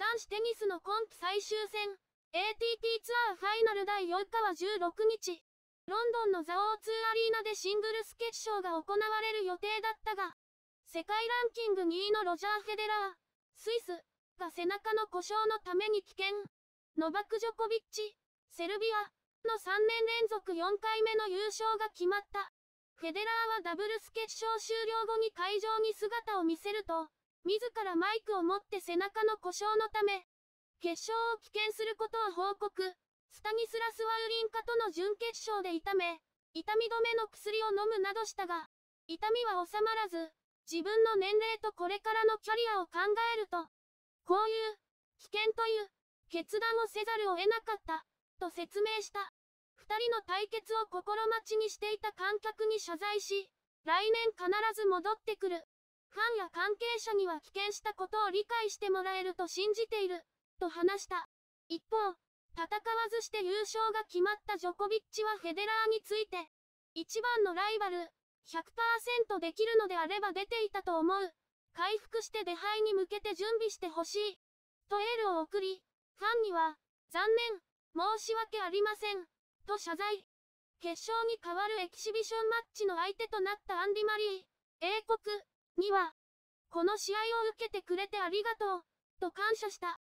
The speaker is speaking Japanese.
男子テニスのコンプ最終戦、ATP ツアーファイナル第4日は16日、ロンドンのザオーツーアリーナでシングルス決勝が行われる予定だったが、世界ランキング2位のロジャー・フェデラー、スイス、が背中の故障のために危険。ノバク・ジョコビッチ、セルビア、の3年連続4回目の優勝が決まった。フェデラーはダブルス決勝終了後に会場に姿を見せると、自らマイクを持って背中の故障のため、決勝を棄権することを報告。スタニスラス・ワウリンカとの準決勝で痛め、痛み止めの薬を飲むなどしたが、痛みは収まらず、自分の年齢とこれからのキャリアを考えると、こういう、危険という、決断をせざるを得なかった、と説明した。二人の対決を心待ちにしていた観客に謝罪し、来年必ず戻ってくる、ファンや関係者には危険したことを理解してもらえると信じている、と話した。一方、戦わずして優勝が決まったジョコビッチはフェデラーについて、一番のライバル、100%できるのであれば出ていたと思う。回復して出敗に向けて準備してほしい。とエールを送り、ファンには、残念、申し訳ありません、と謝罪。決勝に代わるエキシビションマッチの相手となったアンディ・マリー、英国、には、この試合を受けてくれてありがとう、と感謝した。